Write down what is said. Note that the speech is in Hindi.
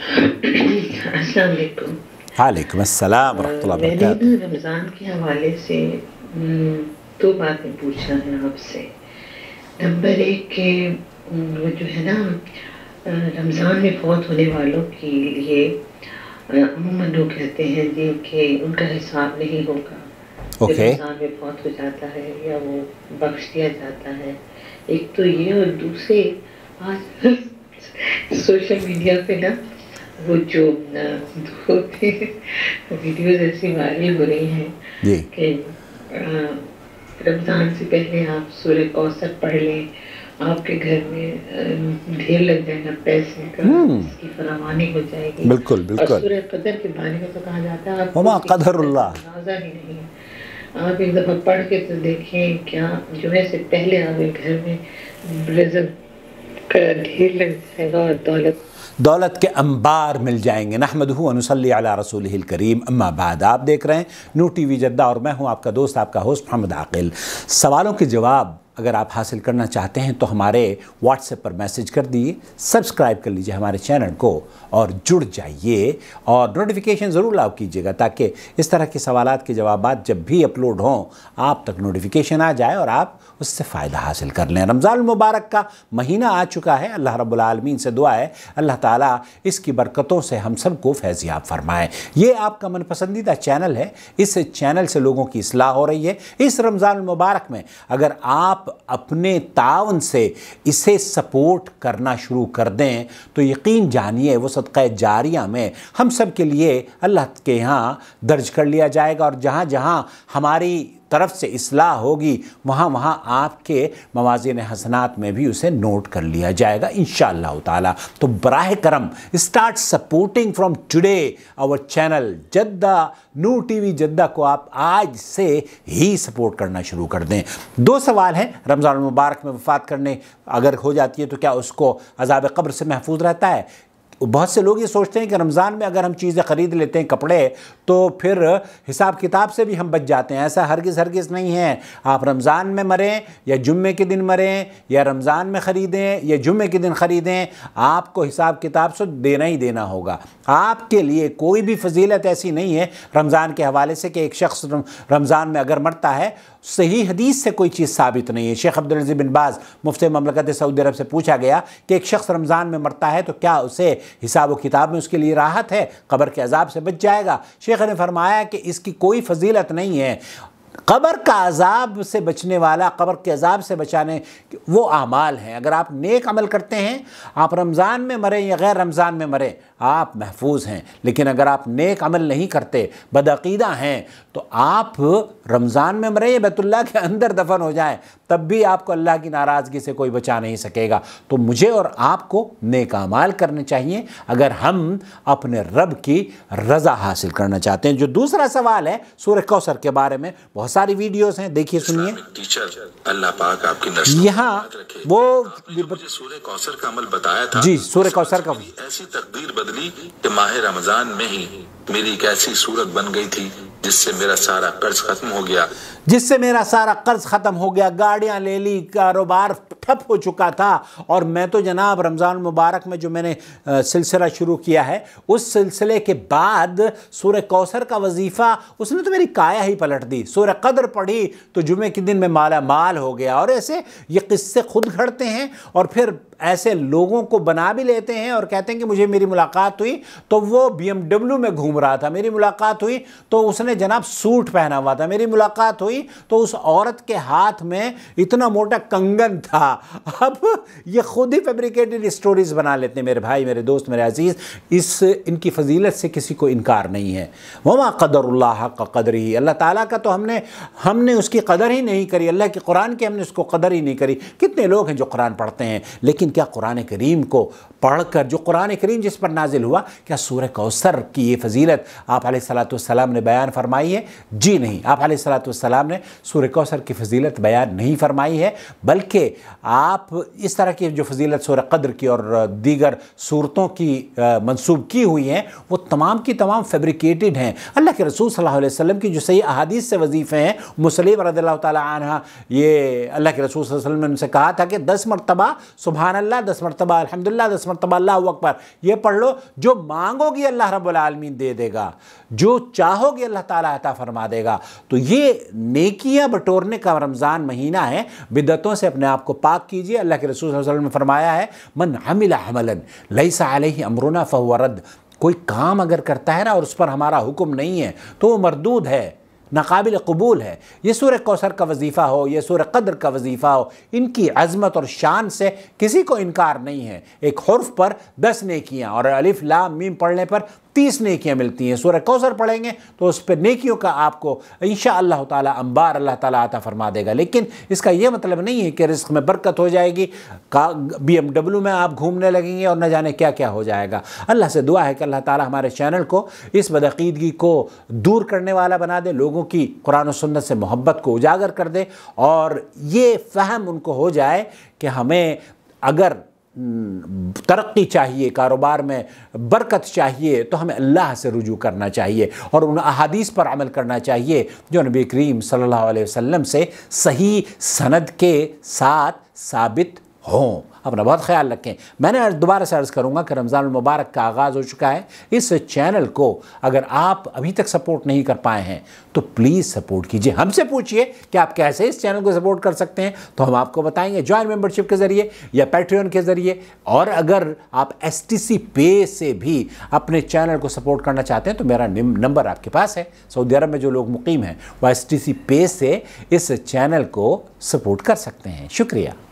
वालेकुम अस्सलाम वरहमतुल्लाह वबरकातुहू मैंने रमज़ान के हवाले से हम्म, दो बातें पूछना है आपसे नंबर एक के हम्म, वो जो है ना रमज़ान में फौत होने वालों के लिए अमूमन लोग कहते हैं जी कि उनका हिसाब नहीं होगा okay. रमज़ान में फौत हो जाता है या वो बख्श दिया जाता है एक तो ये और दूसरे आज सोशल मीडिया पे ना वो जो दो वीडियोस ऐसी वायरल हो रही हैं कि रमज़ान से पहले आप सूर्य कौशल पढ़ लें आपके घर में ढेर लग जाएगा पैसे का इसकी हम्म। फरावानी हो जाएगी बिल्कुल बिल्कुल सूर्य कदर के बारे में तो कहा जाता है आप कदरुल्लाह अंदाजा ही नहीं आप एक दफ़ा पढ़ के तो देखें क्या जुमे से पहले आपके घर में ब्रेजर का ढेर लग जाएगा और दौलत दौलत के अंबार मिल जाएंगे नहमद नसली अला रसूल करीम अम्मा बाद आप देख रहे हैं नू टी वी जद्दा और मैं हूँ आपका दोस्त आपका होस्ट महमद आकिल सवालों के जवाब अगर आप हासिल करना चाहते हैं तो हमारे व्हाट्सएप पर मैसेज कर दिए सब्सक्राइब कर लीजिए हमारे चैनल को और जुड़ जाइए और नोटिफिकेशन ज़रूर लाभ कीजिएगा ताकि इस तरह के सवाल के जवाब जब भी अपलोड हों आप तक नोटिफिकेशन आ जाए और आप उससे फ़ायदा हासिल कर लें रमज़ान मुबारक का महीना आ चुका है अल्लाह रबालमीन से दुआ है अल्लाह ताली इसकी बरकतों से हम सबको फैज़ियाब फरमाएँ ये आपका मन पसंदीदा चैनल है इस चैनल से लोगों की असलाह हो रही है इस रमज़ान मुबारक में अगर आप अपने तावन से इसे सपोर्ट करना शुरू कर दें तो यकीन जानिए वो सदक़ जारिया में हम सब के लिए अल्लाह के यहाँ दर्ज कर लिया जाएगा और जहाँ जहाँ हमारी तरफ से असलाह होगी वहाँ वहाँ आपके मवाजिन हसनात में भी उसे नोट कर लिया जाएगा इन ताला तो बर करम start supporting from today our channel जद्दा नू टी वी जद्दा को आप आज से ही सपोर्ट करना शुरू कर दें दो सवाल हैं रमज़ान मुबारक में वफात करने अगर हो जाती है तो क्या उसको अजाब कब्र से महफूज रहता है बहुत से लोग ये सोचते हैं कि रमज़ान में अगर हम चीज़ें ख़रीद लेते हैं कपड़े तो फिर हिसाब किताब से भी हम बच जाते हैं ऐसा हरगिज़ हरगिज़ नहीं है आप रमज़ान में मरें या जुम्मे के दिन मरें या रमज़ान में ख़रीदें या जुम्मे के दिन ख़रीदें आपको हिसाब किताब से देना ही देना होगा आपके लिए कोई भी फजीलत ऐसी नहीं है रमज़ान के हवाले से कि एक शख्स रमज़ान में अगर मरता है सही हदीस से कोई चीज़ साबित नहीं है शेख अब्दुलजी बिन बाज़ मुफ्त ममलकत सऊदी अरब से पूछा गया कि एक शख्स रमज़ान में मरता है तो क्या उसे हिसाब व किताब में उसके लिए राहत है कबर के अजाब से बच जाएगा शेख ने फरमाया कि इसकी कोई फजीलत नहीं है कबर का अजाब से बचने वाला कबर के अजाब से बचाने वो अमाल हैं अगर आप नेक अमल करते हैं आप रमज़ान में मरें या गैर रमज़ान में मरें आप महफूज हैं लेकिन अगर आप नेक अमल नहीं करते बदअीदा हैं तो आप रमज़ान में मरे बैतुल्ला के अंदर दफन हो जाए तब भी आपको अल्लाह की नाराज़गी से कोई बचा नहीं सकेगा तो मुझे और आपको नेक अमाल करने चाहिए अगर हम अपने रब की रज़ा हासिल करना चाहते हैं जो दूसरा सवाल है सूर्य कौसर के बारे में बहुत सारी वीडियोज़ हैं देखिए सुनिए यहाँ वो सूर्य कौशर का अमल बताया था जी सूर्य कौशर का ऐसी तकदीर बदली कि माह रमजान में ही मेरी एक ऐसी सूरत बन गई थी जिससे मेरा सारा कर्ज खत्म हो गया जिससे मेरा सारा कर्ज ख़त्म हो गया गाड़ियाँ ले ली कारोबार ठप हो चुका था और मैं तो जनाब रमज़ान मुबारक में जो मैंने सिलसिला शुरू किया है उस सिलसिले के बाद सूर्य कौसर का वजीफ़ा उसने तो मेरी काया ही पलट दी सूर्य कदर पढ़ी तो जुमे के दिन में माला माल हो गया और ऐसे ये किस्से खुद घड़ते हैं और फिर ऐसे लोगों को बना भी लेते हैं और कहते हैं कि मुझे मेरी मुलाकात हुई तो वो बी में घूम रहा था मेरी मुलाकात हुई तो उसने जनाब सूट पहना हुआ था मेरी मुलाकात हुई तो उस औरत के हाथ में इतना मोटा कंगन था अब ये खुद ही फेब्रिकेटेड स्टोरीज़ बना लेते हैं मेरे भाई मेरे दोस्त मेरे अजीज़ इस इनकी फजीलत से किसी को इनकार नहीं है वमा कदरुल्ला का कदर ही अल्लाह ताला का तो हमने हमने उसकी कदर ही नहीं करी अल्लाह के कुरान की हमने उसको कदर ही नहीं करी कितने लोग हैं जो कुरान पढ़ते हैं लेकिन क्या कुरान करीम को पढ़कर जो कुरान करीम जिस पर नाजिल हुआ क्या सूर्य कौसर की ये फजीलत आप सलाम ने बयान फरमाई है जी नहीं आप सलाम इस्लाम ने सूर्य कौसर की फजीलत बयान नहीं फरमाई है बल्कि आप इस तरह की जो फजीलत सूर कद्र की और दीगर सूरतों की मनसूब की हुई हैं वो तमाम की तमाम फेब्रिकेटेड हैं अल्लाह के रसूल सल्लल्लाहु अलैहि की जो सही अहादीस से वजीफ़े हैं मुसलिम रदी तह ये अल्लाह के रसूल वसलम ने उनसे कहा था कि दस मरतबा सुबहान अल्लाह दस मरतबा अलहमदिल्ला दस मरतबा अल्लाह अकबर ये पढ़ लो जो मांगोगी अल्लाह रबालमीन दे देगा जो चाहोगे अल्लाह ताला अता फरमा देगा तो ये नेकियां बटोरने का रमज़ान महीना है बिदतों से अपने आप को पाक कीजिए अल्लाह के रसूल वसल्लम ने फरमाया है मन हमिला हमलन लई ही अमरुना फ़हरद कोई काम अगर करता है ना और उस पर हमारा हुक्म नहीं है तो वो मरदूद है नाकबिल कबूल है ये सूर कौसर का वजीफ़ा हो ये सूर कदर का वजीफ़ा हो इनकी अजमत और शान से किसी को इनकार नहीं है एक हर्फ पर दस ने और अलिफ लाम मीम पढ़ने पर तीस नेकियाँ मिलती हैं सूर्य कौसर पढ़ेंगे तो उस पर नेकियों का आपको इन अल्लाह ताला अंबार अल्लाह ताला आता फरमा देगा लेकिन इसका यह मतलब नहीं है कि रिस्क में बरकत हो जाएगी का बी में आप घूमने लगेंगे और न जाने क्या क्या हो जाएगा अल्लाह से दुआ है कि अल्लाह ताला हमारे चैनल को इस बदअीदगी को दूर करने वाला बना दे लोगों की कुरान सन्नत से मोहब्बत को उजागर कर दे और ये फ़हम उनको हो जाए कि हमें अगर तरक्की चाहिए कारोबार में बरकत चाहिए तो हमें अल्लाह से रुजू करना चाहिए और उन अहादीस पर अमल करना चाहिए जो नबी करीम सल्लल्लाहु अलैहि वसल्लम से सही सनद के साथ साबित हों अपना बहुत ख्याल रखें मैंने दोबारा से अर्ज़ करूँगा कि रमज़ान मुबारक का आगाज़ हो चुका है इस चैनल को अगर आप अभी तक सपोर्ट नहीं कर पाए हैं तो प्लीज़ सपोर्ट कीजिए हमसे पूछिए कि आप कैसे इस चैनल को सपोर्ट कर सकते हैं तो हम आपको बताएंगे ज्वाइन मेंबरशिप के ज़रिए या पैट्रियन के ज़रिए और अगर आप एस पे से भी अपने चैनल को सपोर्ट करना चाहते हैं तो मेरा नंबर आपके पास है सऊदी अरब में जो लोग मुकीम हैं वह एस पे से इस चैनल को सपोर्ट कर सकते हैं शुक्रिया